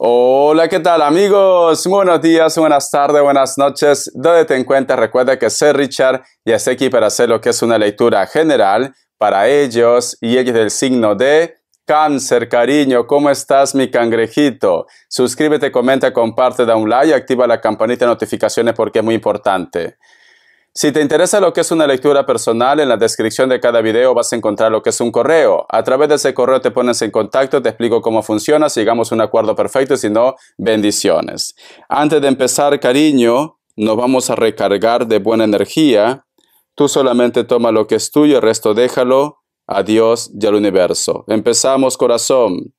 Hola, ¿qué tal amigos? buenos días, buenas tardes, buenas noches. Donde en cuenta, recuerda que soy Richard y estoy aquí para hacer lo que es una lectura general para ellos y ellos del signo de cáncer, cariño. ¿Cómo estás, mi cangrejito? Suscríbete, comenta, comparte, da un like activa la campanita de notificaciones porque es muy importante. Si te interesa lo que es una lectura personal, en la descripción de cada video vas a encontrar lo que es un correo. A través de ese correo te pones en contacto, te explico cómo funciona, sigamos un acuerdo perfecto, si no, bendiciones. Antes de empezar, cariño, nos vamos a recargar de buena energía. Tú solamente toma lo que es tuyo, el resto déjalo a Dios y al universo. Empezamos, corazón.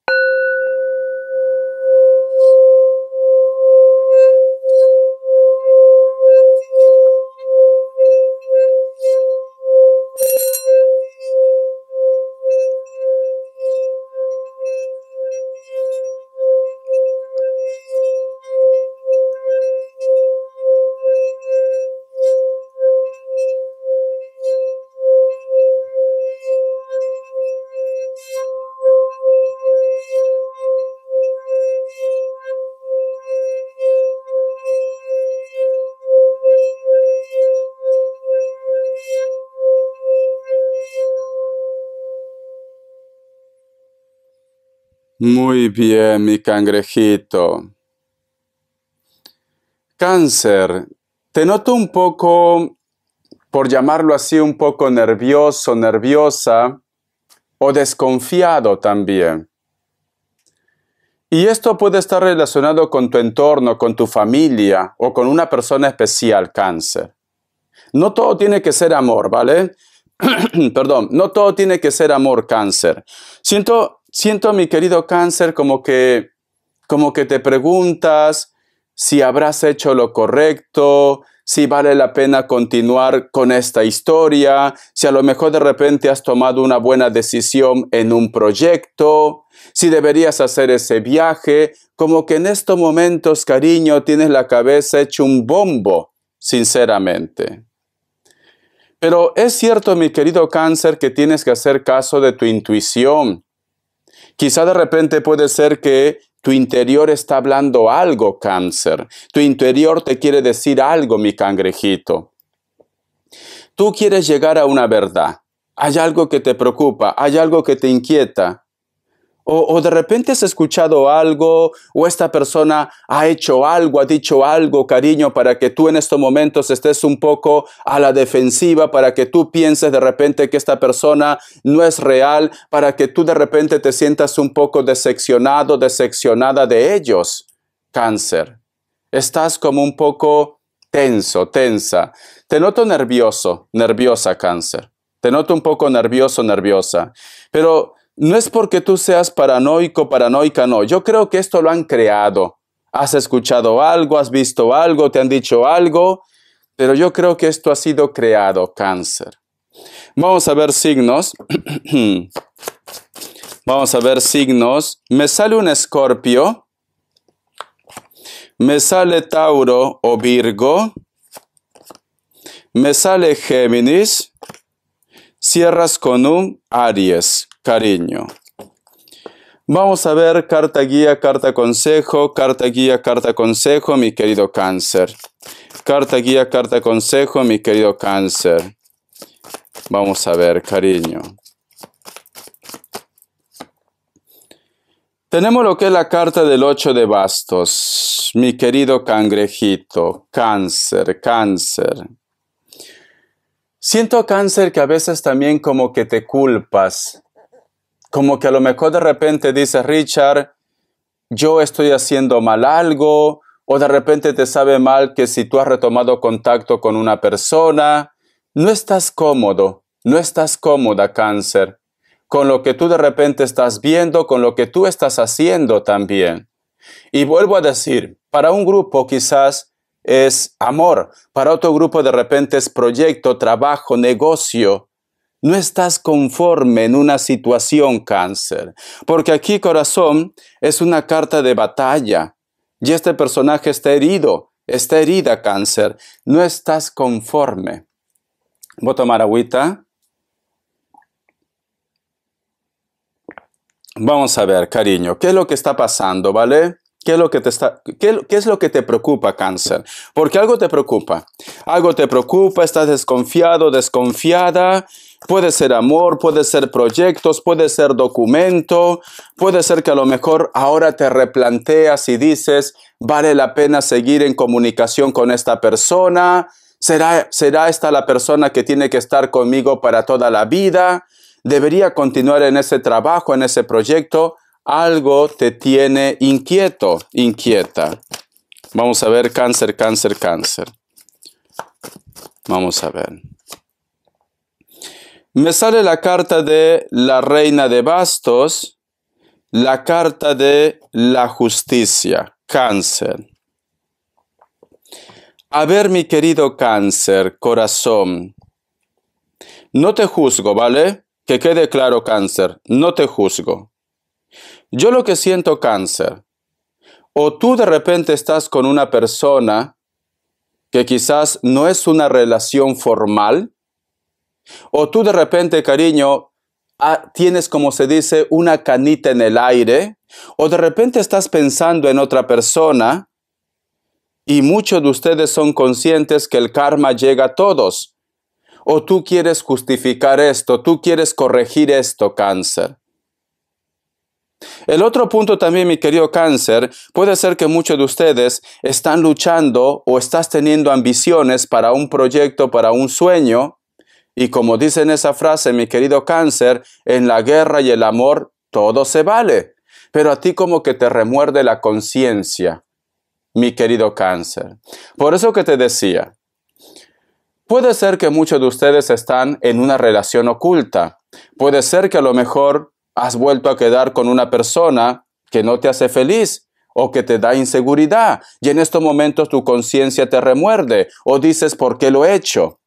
Muy bien, mi cangrejito. Cáncer, te noto un poco, por llamarlo así, un poco nervioso, nerviosa o desconfiado también. Y esto puede estar relacionado con tu entorno, con tu familia o con una persona especial, cáncer. No todo tiene que ser amor, ¿vale? Perdón, no todo tiene que ser amor, cáncer. Siento siento, mi querido cáncer, como que, como que te preguntas si habrás hecho lo correcto, si vale la pena continuar con esta historia, si a lo mejor de repente has tomado una buena decisión en un proyecto, si deberías hacer ese viaje, como que en estos momentos, cariño, tienes la cabeza hecho un bombo, sinceramente. Pero es cierto, mi querido cáncer, que tienes que hacer caso de tu intuición. Quizá de repente puede ser que tu interior está hablando algo, cáncer. Tu interior te quiere decir algo, mi cangrejito. Tú quieres llegar a una verdad. Hay algo que te preocupa, hay algo que te inquieta. O, de repente has escuchado algo, o esta persona ha hecho algo, ha dicho algo, cariño, para que tú en estos momentos estés un poco a la defensiva, para que tú pienses de repente que esta persona no es real, para que tú de repente te sientas un poco decepcionado, decepcionada de ellos. Cáncer. Estás como un poco tenso, tensa. Te noto nervioso, nerviosa, cáncer. Te noto un poco nervioso, nerviosa. Pero no es porque tú seas paranoico, paranoica, no. Yo creo que esto lo han creado. Has escuchado algo, has visto algo, te han dicho algo, pero yo creo que esto ha sido creado, cáncer. Vamos a ver signos. Vamos a ver signos. Me sale un escorpio. Me sale Tauro o Virgo. Me sale Géminis. Cierras con un Aries, cariño. Vamos a ver carta guía, carta consejo, carta guía, carta consejo, mi querido cáncer. Carta guía, carta consejo, mi querido cáncer. Vamos a ver, cariño. Tenemos lo que es la carta del 8 de bastos, mi querido cangrejito, cáncer, cáncer. Siento cáncer que a veces también como que te culpas, como que a lo mejor de repente dices, Richard, yo estoy haciendo mal algo, o de repente te sabe mal que si tú has retomado contacto con una persona, no estás cómodo, no estás cómoda cáncer, con lo que tú de repente estás viendo, con lo que tú estás haciendo también. Y vuelvo a decir, para un grupo quizás es amor, para otro grupo de repente es proyecto, trabajo, negocio. No estás conforme en una situación cáncer, porque aquí corazón es una carta de batalla y este personaje está herido, está herida cáncer, no estás conforme. Voy a tomar agüita. Vamos a ver, cariño, ¿qué es lo que está pasando, vale? ¿Qué es, lo que te está, qué, es lo que te preocupa, cáncer? Porque algo te preocupa. Algo te preocupa, estás desconfiado, desconfiada. Puede ser amor, puede ser proyectos, puede ser documento, puede ser que a lo mejor ahora te replanteas y dices, vale la pena seguir en comunicación con esta persona, será, será esta la persona que tiene que estar conmigo para toda la vida, debería continuar en ese trabajo, en ese proyecto algo te tiene inquieto, inquieta. Vamos a ver cáncer, cáncer, cáncer. Vamos a ver. Me sale la carta de la reina de bastos, la carta de la justicia, cáncer. A ver, mi querido cáncer, corazón. No te juzgo, ¿vale? Que quede claro, cáncer, no te juzgo. Yo lo que siento cáncer. O tú de repente estás con una persona que quizás no es una relación formal. O tú de repente, cariño, ah, tienes como se dice una canita en el aire. O de repente estás pensando en otra persona. Y muchos de ustedes son conscientes que el karma llega a todos. O tú quieres justificar esto, tú quieres corregir esto, cáncer. El otro punto también, mi querido cáncer, puede ser que muchos de ustedes están luchando o estás teniendo ambiciones para un proyecto, para un sueño. Y como dice en esa frase, mi querido cáncer, en la guerra y el amor todo se vale. Pero a ti como que te remuerde la conciencia, mi querido cáncer. Por eso que te decía, puede ser que muchos de ustedes están en una relación oculta. Puede ser que a lo mejor has vuelto a quedar con una persona que no te hace feliz o que te da inseguridad y en estos momentos tu conciencia te remuerde o dices por qué lo he hecho.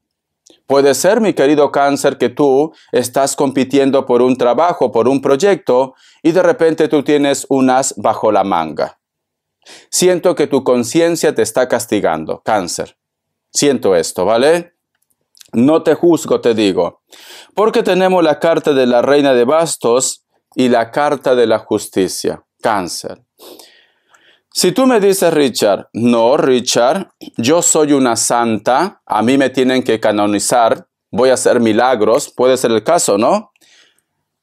Puede ser, mi querido cáncer, que tú estás compitiendo por un trabajo, por un proyecto y de repente tú tienes un as bajo la manga. Siento que tu conciencia te está castigando, cáncer. Siento esto, ¿vale? No te juzgo, te digo, porque tenemos la carta de la reina de bastos y la Carta de la Justicia, cáncer. Si tú me dices, Richard, no, Richard, yo soy una santa, a mí me tienen que canonizar, voy a hacer milagros, puede ser el caso, ¿no?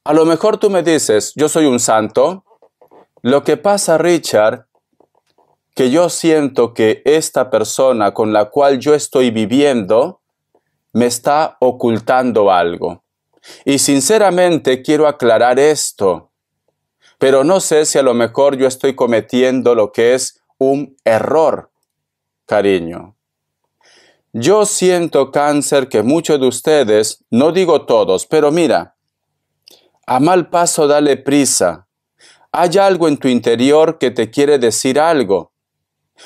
A lo mejor tú me dices, yo soy un santo. Lo que pasa, Richard, que yo siento que esta persona con la cual yo estoy viviendo me está ocultando algo. Y sinceramente quiero aclarar esto, pero no sé si a lo mejor yo estoy cometiendo lo que es un error, cariño. Yo siento cáncer que muchos de ustedes, no digo todos, pero mira, a mal paso dale prisa. Hay algo en tu interior que te quiere decir algo.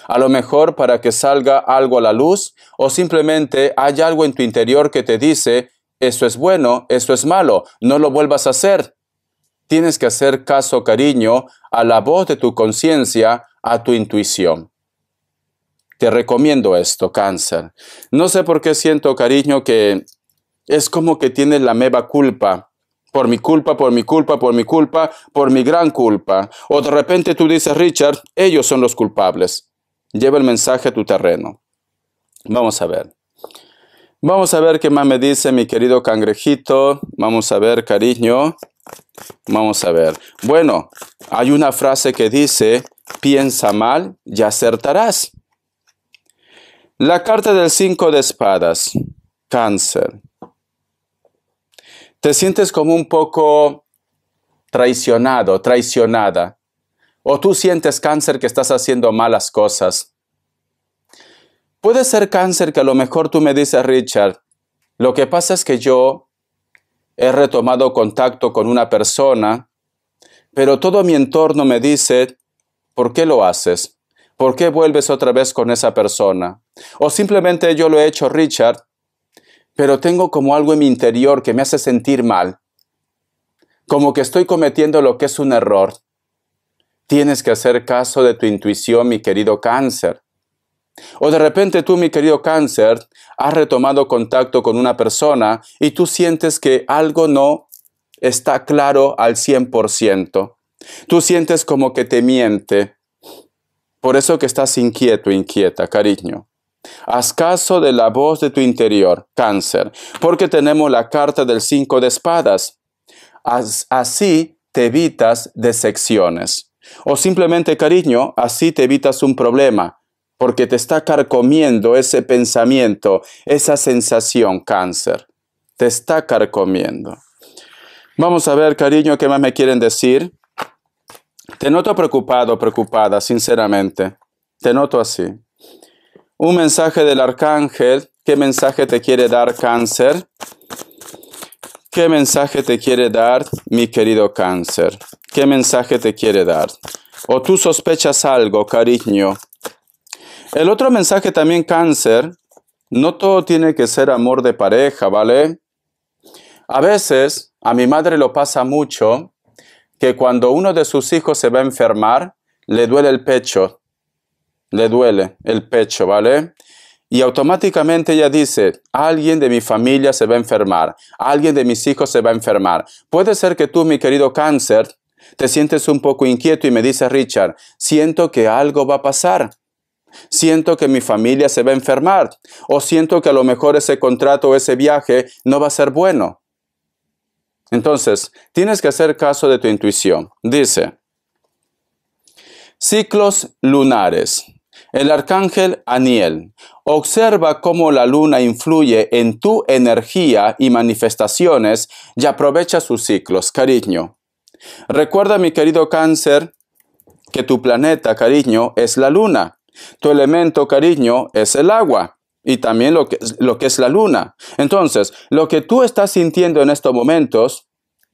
A lo mejor para que salga algo a la luz o simplemente hay algo en tu interior que te dice, eso es bueno, eso es malo, no lo vuelvas a hacer. Tienes que hacer caso, cariño, a la voz de tu conciencia, a tu intuición. Te recomiendo esto, cáncer. No sé por qué siento, cariño, que es como que tienes la meva culpa. Por mi culpa, por mi culpa, por mi culpa, por mi gran culpa. O de repente tú dices, Richard, ellos son los culpables. Lleva el mensaje a tu terreno. Vamos a ver. Vamos a ver qué más me dice mi querido cangrejito. Vamos a ver, cariño. Vamos a ver. Bueno, hay una frase que dice, piensa mal y acertarás. La carta del cinco de espadas, cáncer. Te sientes como un poco traicionado, traicionada. O tú sientes cáncer que estás haciendo malas cosas Puede ser cáncer que a lo mejor tú me dices, Richard, lo que pasa es que yo he retomado contacto con una persona, pero todo mi entorno me dice, ¿por qué lo haces? ¿Por qué vuelves otra vez con esa persona? O simplemente yo lo he hecho, Richard, pero tengo como algo en mi interior que me hace sentir mal, como que estoy cometiendo lo que es un error. Tienes que hacer caso de tu intuición, mi querido cáncer. O de repente tú, mi querido cáncer, has retomado contacto con una persona y tú sientes que algo no está claro al 100%. Tú sientes como que te miente. Por eso que estás inquieto, inquieta, cariño. Haz caso de la voz de tu interior, cáncer, porque tenemos la carta del cinco de espadas. así te evitas decepciones. O simplemente, cariño, así te evitas un problema porque te está carcomiendo ese pensamiento, esa sensación, cáncer. Te está carcomiendo. Vamos a ver, cariño, qué más me quieren decir. Te noto preocupado, preocupada, sinceramente. Te noto así. Un mensaje del arcángel. ¿Qué mensaje te quiere dar cáncer? ¿Qué mensaje te quiere dar, mi querido cáncer? ¿Qué mensaje te quiere dar? O tú sospechas algo, cariño, el otro mensaje también cáncer, no todo tiene que ser amor de pareja, ¿vale? A veces a mi madre lo pasa mucho que cuando uno de sus hijos se va a enfermar, le duele el pecho, le duele el pecho, ¿vale? Y automáticamente ella dice, alguien de mi familia se va a enfermar, alguien de mis hijos se va a enfermar. Puede ser que tú, mi querido cáncer, te sientes un poco inquieto y me dices, Richard, siento que algo va a pasar. Siento que mi familia se va a enfermar o siento que a lo mejor ese contrato o ese viaje no va a ser bueno. Entonces, tienes que hacer caso de tu intuición. Dice, ciclos lunares. El arcángel Aniel observa cómo la luna influye en tu energía y manifestaciones y aprovecha sus ciclos, cariño. Recuerda, mi querido cáncer, que tu planeta, cariño, es la luna. Tu elemento, cariño, es el agua y también lo que, lo que es la luna. Entonces, lo que tú estás sintiendo en estos momentos,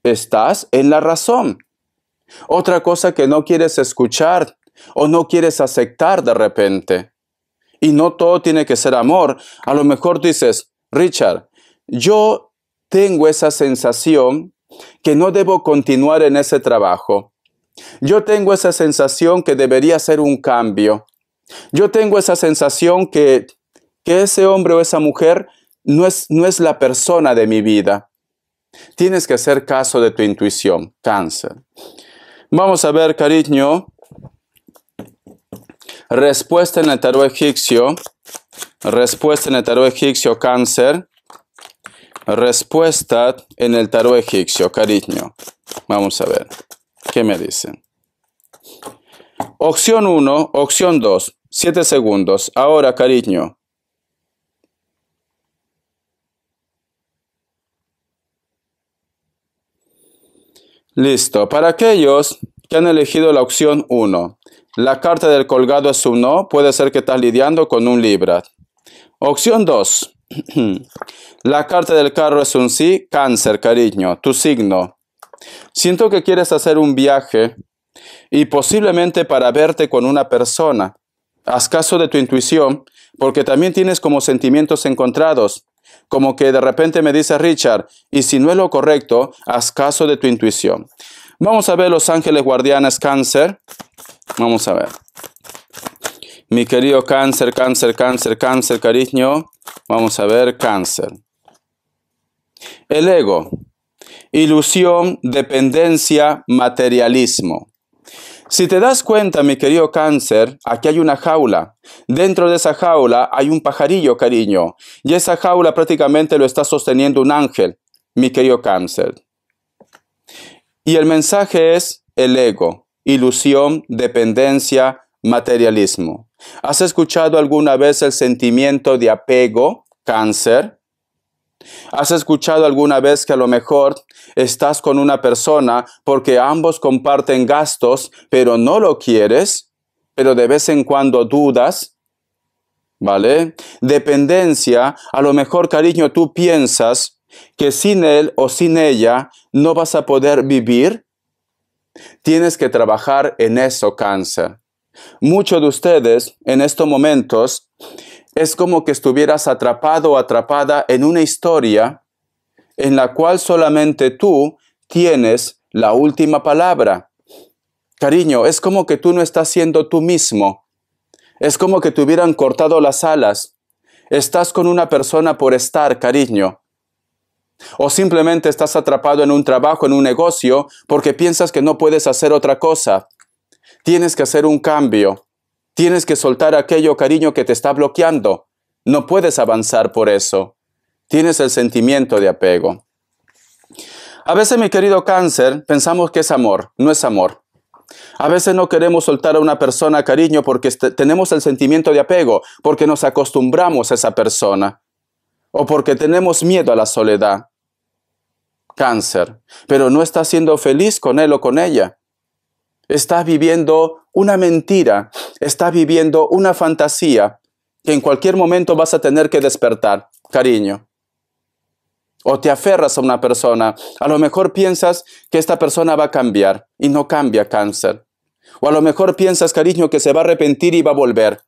estás en la razón. Otra cosa que no quieres escuchar o no quieres aceptar de repente. Y no todo tiene que ser amor. A lo mejor dices, Richard, yo tengo esa sensación que no debo continuar en ese trabajo. Yo tengo esa sensación que debería ser un cambio. Yo tengo esa sensación que, ese hombre o esa mujer no es, no es la persona de mi vida. Tienes que hacer caso de tu intuición, cáncer. Vamos a ver, cariño, respuesta en el tarot egipcio, respuesta en el tarot egipcio, cáncer, respuesta en el tarot egipcio, cariño. Vamos a ver, ¿qué me dicen? Opción 1, opción 2. Siete segundos. Ahora, cariño. Listo. Para aquellos que han elegido la opción 1, la carta del colgado es un no, puede ser que estás lidiando con un libra. Opción 2, la carta del carro es un sí, cáncer, cariño, tu signo. Siento que quieres hacer un viaje y posiblemente para verte con una persona. Haz caso de tu intuición, porque también tienes como sentimientos encontrados. Como que de repente me dice Richard, y si no es lo correcto, haz caso de tu intuición. Vamos a ver los ángeles guardianes cáncer. Vamos a ver. Mi querido cáncer, cáncer, cáncer, cáncer, cariño. Vamos a ver cáncer. El ego. Ilusión, dependencia, materialismo. Si te das cuenta, mi querido cáncer, aquí hay una jaula. Dentro de esa jaula hay un pajarillo, cariño. Y esa jaula prácticamente lo está sosteniendo un ángel, mi querido cáncer. Y el mensaje es el ego, ilusión, dependencia, materialismo. ¿Has escuchado alguna vez el sentimiento de apego, cáncer? ¿Has escuchado alguna vez que a lo mejor estás con una persona porque ambos comparten gastos, pero no lo quieres, pero de vez en cuando dudas? ¿Vale? Dependencia, a lo mejor cariño, tú piensas que sin él o sin ella no vas a poder vivir. Tienes que trabajar en eso, cáncer. Muchos de ustedes en estos momentos es como que estuvieras atrapado o atrapada en una historia en la cual solamente tú tienes la última palabra. Cariño, es como que tú no estás siendo tú mismo. Es como que te hubieran cortado las alas. Estás con una persona por estar, cariño. O simplemente estás atrapado en un trabajo, en un negocio, porque piensas que no puedes hacer otra cosa. Tienes que hacer un cambio. Tienes que soltar aquello, cariño, que te está bloqueando. No puedes avanzar por eso. Tienes el sentimiento de apego. A veces, mi querido cáncer, pensamos que es amor. No es amor. A veces no queremos soltar a una persona cariño porque este, tenemos el sentimiento de apego, porque nos acostumbramos a esa persona o porque tenemos miedo a la soledad. Cáncer, pero no estás siendo feliz con él o con ella. Estás viviendo una mentira está viviendo una fantasía que en cualquier momento vas a tener que despertar, cariño. O te aferras a una persona. A lo mejor piensas que esta persona va a cambiar y no cambia cáncer. O a lo mejor piensas, cariño, que se va a arrepentir y va a volver.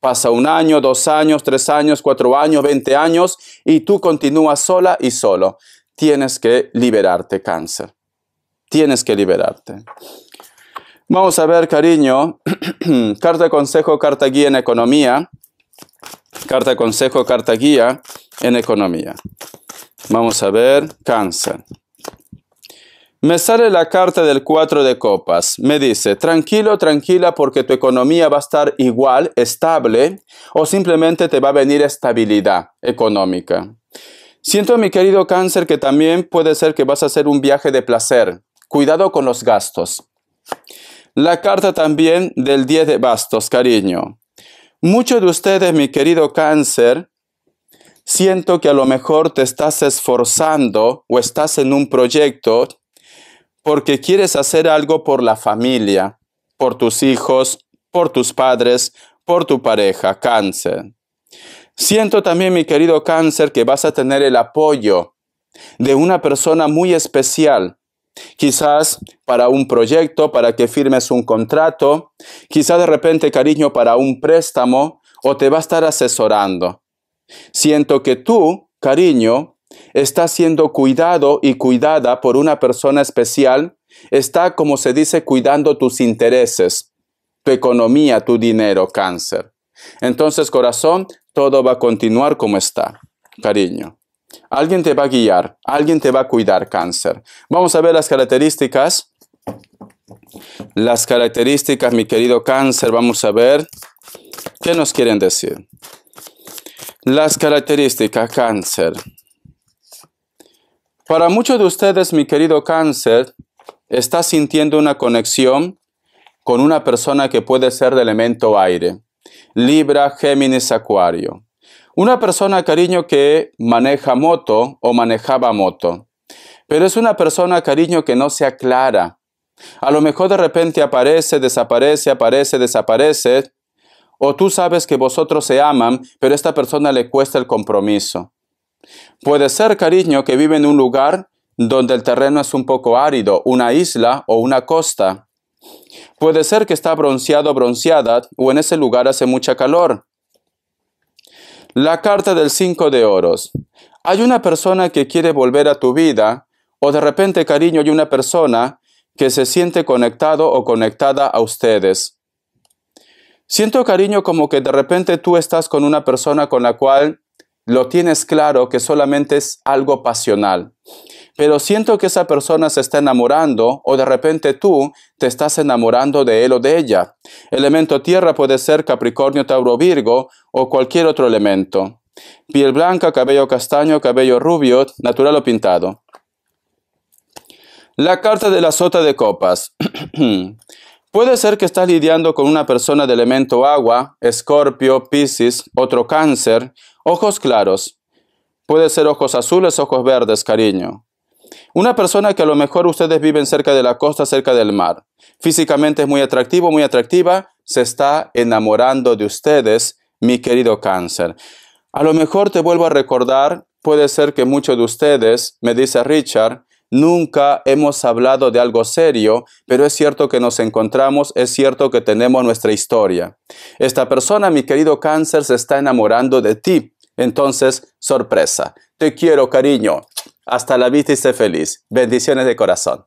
Pasa un año, dos años, tres años, cuatro años, veinte años y tú continúas sola y solo. Tienes que liberarte, cáncer. Tienes que liberarte. Vamos a ver, cariño, carta de consejo, carta guía en economía. Carta de consejo, carta guía en economía. Vamos a ver, cáncer. Me sale la carta del 4 de copas. Me dice, tranquilo, tranquila, porque tu economía va a estar igual, estable, o simplemente te va a venir estabilidad económica. Siento, mi querido cáncer, que también puede ser que vas a hacer un viaje de placer. Cuidado con los gastos. La carta también del 10 de bastos, cariño. Muchos de ustedes, mi querido cáncer, siento que a lo mejor te estás esforzando o estás en un proyecto porque quieres hacer algo por la familia, por tus hijos, por tus padres, por tu pareja, cáncer. Siento también, mi querido cáncer, que vas a tener el apoyo de una persona muy especial Quizás para un proyecto, para que firmes un contrato, quizás de repente cariño para un préstamo o te va a estar asesorando. Siento que tú, cariño, estás siendo cuidado y cuidada por una persona especial, está, como se dice, cuidando tus intereses, tu economía, tu dinero, cáncer. Entonces, corazón, todo va a continuar como está, cariño. Alguien te va a guiar, alguien te va a cuidar cáncer. Vamos a ver las características. Las características, mi querido cáncer, vamos a ver qué nos quieren decir. Las características, cáncer. Para muchos de ustedes, mi querido cáncer, está sintiendo una conexión con una persona que puede ser de elemento aire. Libra, Géminis, Acuario. Una persona, cariño, que maneja moto o manejaba moto, pero es una persona, cariño, que no se aclara. A lo mejor de repente aparece, desaparece, aparece, desaparece, o tú sabes que vosotros se aman, pero esta persona le cuesta el compromiso. Puede ser, cariño, que vive en un lugar donde el terreno es un poco árido, una isla o una costa. Puede ser que está bronceado o bronceada o en ese lugar hace mucha calor. La carta del 5 de oros. Hay una persona que quiere volver a tu vida o de repente, cariño, hay una persona que se siente conectado o conectada a ustedes. Siento cariño como que de repente tú estás con una persona con la cual lo tienes claro que solamente es algo pasional. Pero siento que esa persona se está enamorando o de repente tú te estás enamorando de él o de ella. Elemento tierra puede ser Capricornio, Tauro, Virgo o cualquier otro elemento. Piel blanca, cabello castaño, cabello rubio, natural o pintado. La carta de la sota de copas. Puede ser que estás lidiando con una persona de elemento agua, escorpio, piscis, otro cáncer, Ojos claros. Puede ser ojos azules, ojos verdes, cariño. Una persona que a lo mejor ustedes viven cerca de la costa, cerca del mar. Físicamente es muy atractivo, muy atractiva. Se está enamorando de ustedes, mi querido cáncer. A lo mejor te vuelvo a recordar, puede ser que muchos de ustedes, me dice Richard, Nunca hemos hablado de algo serio, pero es cierto que nos encontramos, es cierto que tenemos nuestra historia. Esta persona, mi querido cáncer, se está enamorando de ti. Entonces, sorpresa. Te quiero, cariño. Hasta la vista y sé feliz. Bendiciones de corazón.